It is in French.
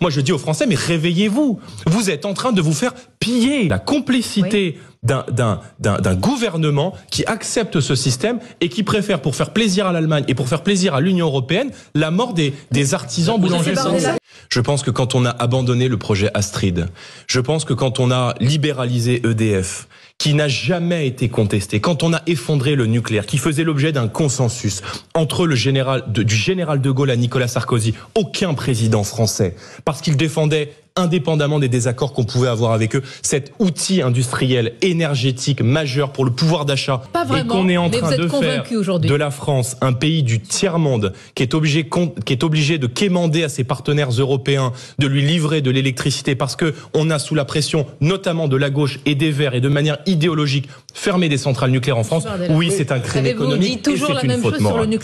Moi, je dis aux Français, mais réveillez-vous. Vous êtes en train de vous faire piller la complicité d'un gouvernement qui accepte ce système et qui préfère, pour faire plaisir à l'Allemagne et pour faire plaisir à l'Union européenne, la mort des, des artisans boulangers. Je pense que quand on a abandonné le projet Astrid, je pense que quand on a libéralisé EDF, qui n'a jamais été contesté, quand on a effondré le nucléaire, qui faisait l'objet d'un consensus entre le général de, du général de Gaulle à Nicolas Sarkozy, aucun président français, parce qu'il défendait indépendamment des désaccords qu'on pouvait avoir avec eux, cet outil industriel énergétique majeur pour le pouvoir d'achat et qu'on est en train de faire de la France un pays du tiers monde qui est obligé de quémander à ses partenaires européens de lui livrer de l'électricité parce qu'on a sous la pression notamment de la gauche et des verts et de manière idéologique fermé des centrales nucléaires en France. Oui, c'est un crime économique et c'est une faute morale.